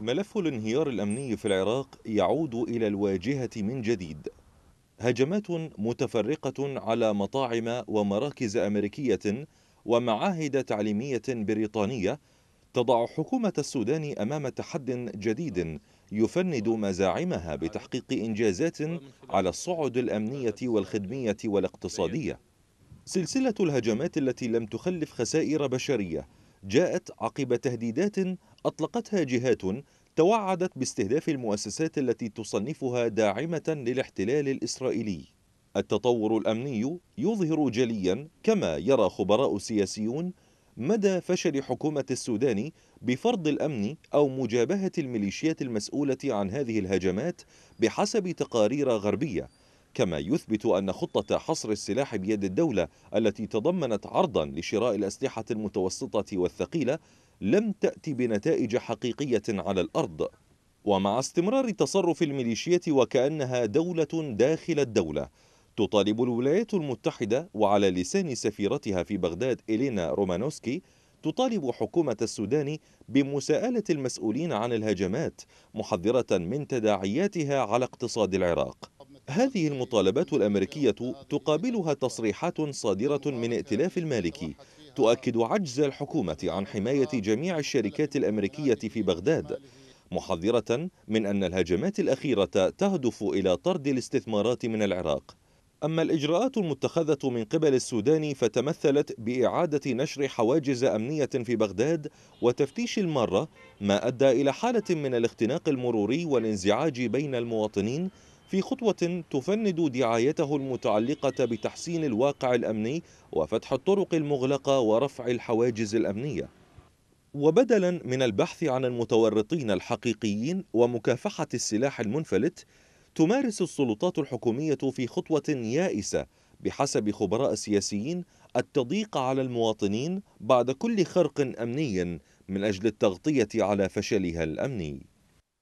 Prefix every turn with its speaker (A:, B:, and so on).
A: ملف الانهيار الأمني في العراق يعود إلى الواجهة من جديد هجمات متفرقة على مطاعم ومراكز أمريكية ومعاهد تعليمية بريطانية تضع حكومة السودان أمام تحد جديد يفند مزاعمها بتحقيق إنجازات على الصعد الأمنية والخدمية والاقتصادية سلسلة الهجمات التي لم تخلف خسائر بشرية جاءت عقب تهديدات أطلقتها جهات توعدت باستهداف المؤسسات التي تصنفها داعمة للاحتلال الإسرائيلي التطور الأمني يظهر جليا كما يرى خبراء سياسيون مدى فشل حكومة السودان بفرض الأمن أو مجابهة الميليشيات المسؤولة عن هذه الهجمات بحسب تقارير غربية كما يثبت أن خطة حصر السلاح بيد الدولة التي تضمنت عرضا لشراء الأسلحة المتوسطة والثقيلة لم تأتي بنتائج حقيقية على الأرض ومع استمرار تصرف الميليشيات وكأنها دولة داخل الدولة تطالب الولايات المتحدة وعلى لسان سفيرتها في بغداد إلينا رومانوسكي تطالب حكومة السودان بمساءلة المسؤولين عن الهجمات محذرة من تداعياتها على اقتصاد العراق هذه المطالبات الأمريكية تقابلها تصريحات صادرة من ائتلاف المالكي تؤكد عجز الحكومة عن حماية جميع الشركات الأمريكية في بغداد محذرة من أن الهجمات الأخيرة تهدف إلى طرد الاستثمارات من العراق أما الإجراءات المتخذة من قبل السودان فتمثلت بإعادة نشر حواجز أمنية في بغداد وتفتيش المارة ما أدى إلى حالة من الاختناق المروري والانزعاج بين المواطنين في خطوة تفند دعايته المتعلقة بتحسين الواقع الأمني وفتح الطرق المغلقة ورفع الحواجز الأمنية وبدلا من البحث عن المتورطين الحقيقيين ومكافحة السلاح المنفلت تمارس السلطات الحكومية في خطوة يائسة بحسب خبراء السياسيين التضييق على المواطنين بعد كل خرق أمني من أجل التغطية على فشلها الأمني